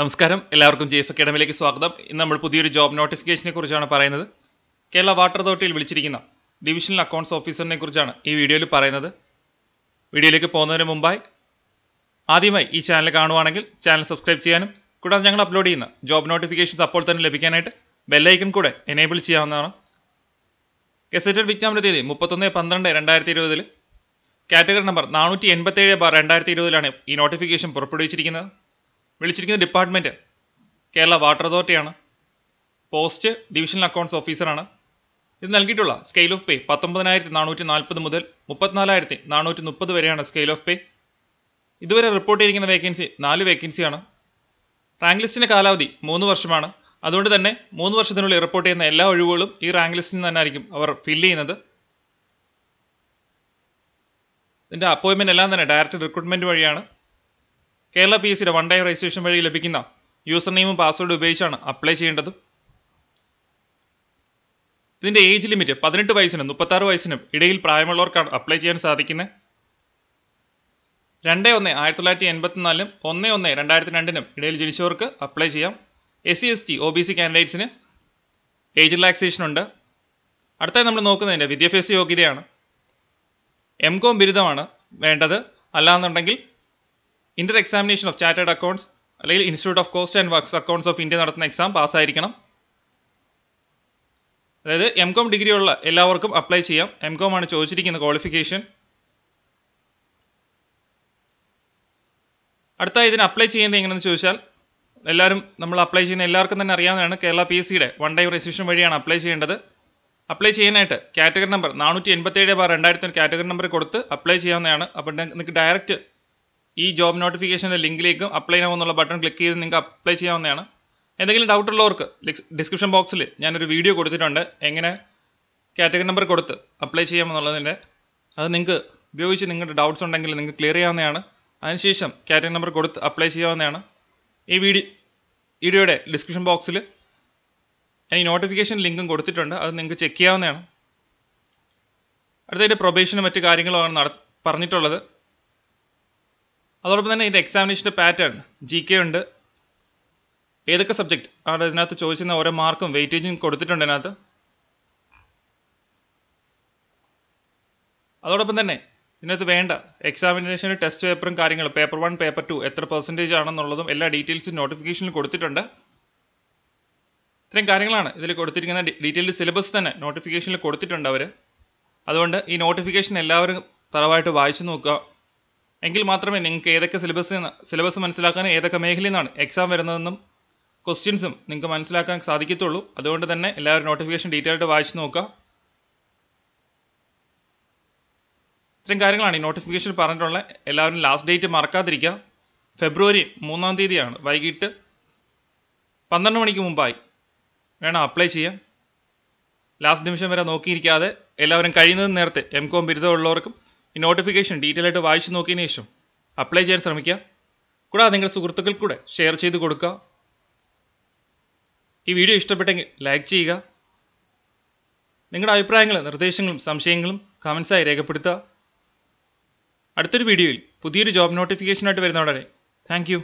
നമസ്കാരം എല്ലാവർക്കും G F അക്കാഡമിയിലേക്ക് സ്വാഗതം ഇന്ന് നമ്മൾ പുതിയൊരു ജോബ് നോട്ടിഫിക്കേഷനെ കുറിച്ചാണ് പറയുന്നത് കേരള വാട്ടർ അതോറിറ്റിയിൽ വിളിച്ചിരിക്കുന്ന ഡിവിഷണൽ അക്കൗണ്ട്സ് ഓഫീസറിനെ കുറിച്ചാണ് ഈ വീഡിയോയിൽ പറയുന്നത് വീഡിയോയിലേക്ക് പോകുന്നതിന് മുമ്പായി ആദ്യമായി ഈ ചാനൽ കാണുവാണെങ്കിൽ ചാനൽ സബ്സ്ക്രൈബ് ചെയ്യാനും കൂടാതെ ഞങ്ങൾ അപ്ലോഡ് ചെയ്യുന്ന ജോബ് നോട്ടിഫിക്കേഷൻസ് അപ്പോൾ തന്നെ ലഭിക്കാനായിട്ട് ബെല്ലൈക്കൺ കൂടെ എനേബിൾ ചെയ്യാവുന്നതാണ് ഗസറ്റഡ് വിജ്ഞാപന തീയതി മുപ്പത്തൊന്ന് പന്ത്രണ്ട് രണ്ടായിരത്തി ഇരുപതിൽ കാറ്റഗറി നമ്പർ നാനൂറ്റി എൺപത്തേഴ് ബാർ രണ്ടായിരത്തി ഇരുപതിലാണ് ഈ നോട്ടിഫിക്കേഷൻ പുറപ്പെടുവിച്ചിരിക്കുന്നത് വിളിച്ചിരിക്കുന്ന ഡിപ്പാർട്ട്മെൻറ്റ് കേരള വാട്ടർ അതോറിറ്റിയാണ് പോസ്റ്റ് ഡിവിഷണൽ അക്കൗണ്ട്സ് ഓഫീസറാണ് ഇത് നൽകിയിട്ടുള്ള സ്കെയിൽ ഓഫ് പേ പത്തൊമ്പതിനായിരത്തി നാനൂറ്റി നാൽപ്പത് മുതൽ മുപ്പത്തിനാലായിരത്തി നാനൂറ്റി മുപ്പത് വരെയാണ് സ്കെയിൽ ഓഫ് പേ ഇതുവരെ റിപ്പോർട്ട് ചെയ്തിരിക്കുന്ന വേക്കൻസി നാല് വേക്കൻസിയാണ് റാങ്ക് ലിസ്റ്റിൻ്റെ കാലാവധി മൂന്ന് വർഷമാണ് അതുകൊണ്ട് തന്നെ മൂന്ന് വർഷത്തിനുള്ളിൽ റിപ്പോർട്ട് ചെയ്യുന്ന എല്ലാ ഒഴിവുകളും ഈ റാങ്ക് ലിസ്റ്റിൽ നിന്ന് ആയിരിക്കും അവർ ഫില്ല് ചെയ്യുന്നത് ഇതിൻ്റെ അപ്പോയിൻമെൻ്റ് എല്ലാം തന്നെ ഡയറക്റ്റ് റിക്രൂട്ട്മെൻറ്റ് വഴിയാണ് കേരള പി എസ് സിയുടെ വൺ ടൈം രജിസ്ട്രേഷൻ വഴി ലഭിക്കുന്ന യൂസർ നെയിമും പാസ്വേഡും ഉപയോഗിച്ചാണ് അപ്ലൈ ചെയ്യേണ്ടത് ഇതിന്റെ ഏജ് ലിമിറ്റ് പതിനെട്ട് വയസ്സിനും ആറ് വയസ്സിനും ഇടയിൽ പ്രായമുള്ളവർക്കാണ് അപ്ലൈ ചെയ്യാൻ സാധിക്കുന്നത് രണ്ട് ഒന്ന് ആയിരത്തി തൊള്ളായിരത്തി എൺപത്തിനാലിനും ഒന്ന് ഒന്ന് രണ്ടായിരത്തി രണ്ടിനും ഇടയിൽ ജനിച്ചവർക്ക് അപ്ലൈ ചെയ്യാം S C S T O B C കാൻഡിഡേറ്റ്സിന് ഏജ് റിലാക്സേഷൻ ഉണ്ട് അടുത്തായി നമ്മൾ നോക്കുന്നതിൻ്റെ വിദ്യാഭ്യാസ യോഗ്യതയാണ് എം കോം ബിരുദമാണ് വേണ്ടത് അല്ലാന്നുണ്ടെങ്കിൽ inter examination of chartered accounts അല്ലെങ്കിൽ institute of cost and works accounts of India നടത്തുന്ന എക്സാം പാസ്സായിരിക്കണം അതായത് എം കോം ഡിഗ്രി ഉള്ള എല്ലാവർക്കും അപ്ലൈ ചെയ്യാം എം കോം ആണ് ചോദിച്ചിരിക്കുന്ന ക്വാളിഫിക്കേഷൻ അടുത്ത ഇതിന് അപ്ലൈ ചെയ്യുന്നത് എങ്ങനെയെന്ന് ചോദിച്ചാൽ എല്ലാവരും നമ്മൾ അപ്ലൈ ചെയ്യുന്ന എല്ലാവർക്കും തന്നെ അറിയാവുന്നതാണ് കേരള പി എസ് സിയുടെ വൺ ടൈം രജിസ്ട്രേഷൻ വഴിയാണ് അപ്ലൈ ചെയ്യേണ്ടത് അപ്ലൈ ചെയ്യാനായിട്ട് കാറ്റഗറി നമ്പർ നാനൂറ്റി എൺപത്തി ഏഴ് ബാർ രണ്ടായിരത്തി കാറ്റഗറി നമ്പർ കൊടുത്ത് അപ്ലൈ ചെയ്യാവുന്നതാണ് അപ്പം നിങ്ങൾക്ക് ഡയറക്റ്റ് ഈ ജോബ് നോട്ടിഫിക്കേഷൻ്റെ ലിങ്കിലേക്കും അപ്ലൈ നൗ എന്നുള്ള ബട്ടൺ ക്ലിക്ക് ചെയ്ത് നിങ്ങൾക്ക് അപ്ലൈ ചെയ്യാവുന്നതാണ് എന്തെങ്കിലും ഡൗട്ട് ഉള്ളവർക്ക് ഡിസ്ക്രിപ്ഷൻ ബോക്സിൽ ഞാനൊരു വീഡിയോ കൊടുത്തിട്ടുണ്ട് എങ്ങനെ കാറ്റഗറി നമ്പർ കൊടുത്ത് അപ്ലൈ ചെയ്യാമെന്നുള്ളതിൻ്റെ അത് നിങ്ങൾക്ക് ഉപയോഗിച്ച് നിങ്ങളുടെ ഡൗട്ട്സ് ഉണ്ടെങ്കിൽ നിങ്ങൾക്ക് ക്ലിയർ ചെയ്യാവുന്നതാണ് അതിനുശേഷം കാറ്റഗറി നമ്പർ കൊടുത്ത് അപ്ലൈ ചെയ്യാവുന്നതാണ് ഈ വീഡിയോ വീഡിയോയുടെ ഡിസ്ക്രിപ്ഷൻ ബോക്സിൽ ഈ നോട്ടിഫിക്കേഷൻ ലിങ്കും കൊടുത്തിട്ടുണ്ട് അത് നിങ്ങൾക്ക് ചെക്ക് ചെയ്യാവുന്നതാണ് അടുത്തതിൻ്റെ പ്രൊബേഷനും മറ്റു കാര്യങ്ങളുമാണ് നട പറഞ്ഞിട്ടുള്ളത് അതോടൊപ്പം തന്നെ ഇതിൻ്റെ എക്സാമിനേഷൻ്റെ പാറ്റേൺ ജി കെ ഉണ്ട് ഏതൊക്കെ സബ്ജക്റ്റ് അവിടെ ഇതിനകത്ത് ചോദിച്ചിരുന്ന ഓരോ മാർക്കും വെയിറ്റേജും കൊടുത്തിട്ടുണ്ട് ഇതിനകത്ത് അതോടൊപ്പം തന്നെ ഇതിനകത്ത് വേണ്ട എക്സാമിനേഷന് ടെസ്റ്റ് പേപ്പറും കാര്യങ്ങളും പേപ്പർ വൺ പേപ്പർ ടു എത്ര പെർസെൻറ്റേജ് ആണെന്നുള്ളതും എല്ലാ ഡീറ്റെയിൽസും നോട്ടിഫിക്കേഷനിൽ കൊടുത്തിട്ടുണ്ട് ഇത്രയും കാര്യങ്ങളാണ് ഇതിൽ കൊടുത്തിരിക്കുന്ന ഡീറ്റെയിൽഡ് സിലബസ് തന്നെ നോട്ടിഫിക്കേഷനിൽ കൊടുത്തിട്ടുണ്ട് അവർ അതുകൊണ്ട് ഈ നോട്ടിഫിക്കേഷൻ എല്ലാവരും തറവായിട്ട് വായിച്ചു നോക്കുക എങ്കിൽ മാത്രമേ നിങ്ങൾക്ക് ഏതൊക്കെ സിലബസ് സിലബസ് മനസ്സിലാക്കാൻ ഏതൊക്കെ മേഖലയിൽ നിന്നാണ് എക്സാം വരുന്നതെന്നും ക്വസ്റ്റ്യൻസും നിങ്ങൾക്ക് മനസ്സിലാക്കാൻ സാധിക്കത്തുള്ളൂ അതുകൊണ്ട് തന്നെ എല്ലാവരും നോട്ടിഫിക്കേഷൻ ഡീറ്റെയിൽ ആയിട്ട് വായിച്ചു നോക്കുക ഇത്രയും കാര്യങ്ങളാണ് ഈ നോട്ടിഫിക്കേഷൻ പറഞ്ഞിട്ടുള്ള എല്ലാവരും ലാസ്റ്റ് ഡേറ്റ് മറക്കാതിരിക്കുക ഫെബ്രുവരി മൂന്നാം തീയതിയാണ് വൈകിട്ട് പന്ത്രണ്ട് മണിക്ക് മുമ്പായി വേണം അപ്ലൈ ചെയ്യാൻ ലാസ്റ്റ് നിമിഷം വരെ നോക്കിയിരിക്കാതെ എല്ലാവരും കഴിയുന്നതും നേരത്തെ എം കോം ബിരുദമുള്ളവർക്കും ഈ നോട്ടിഫിക്കേഷൻ ഡീറ്റെയിൽ ആയിട്ട് വായിച്ചു നോക്കിയതിന് ശേഷം അപ്ലൈ ചെയ്യാൻ ശ്രമിക്കുക കൂടാതെ നിങ്ങളുടെ സുഹൃത്തുക്കൾ കൂടെ ഷെയർ ചെയ്ത് കൊടുക്കുക ഈ വീഡിയോ ഇഷ്ടപ്പെട്ടെങ്കിൽ ലൈക്ക് ചെയ്യുക നിങ്ങളുടെ അഭിപ്രായങ്ങളും നിർദ്ദേശങ്ങളും സംശയങ്ങളും കമൻസായി രേഖപ്പെടുത്തുക അടുത്തൊരു വീഡിയോയിൽ പുതിയൊരു ജോബ് നോട്ടിഫിക്കേഷനായിട്ട് വരുന്ന ഉടനെ താങ്ക്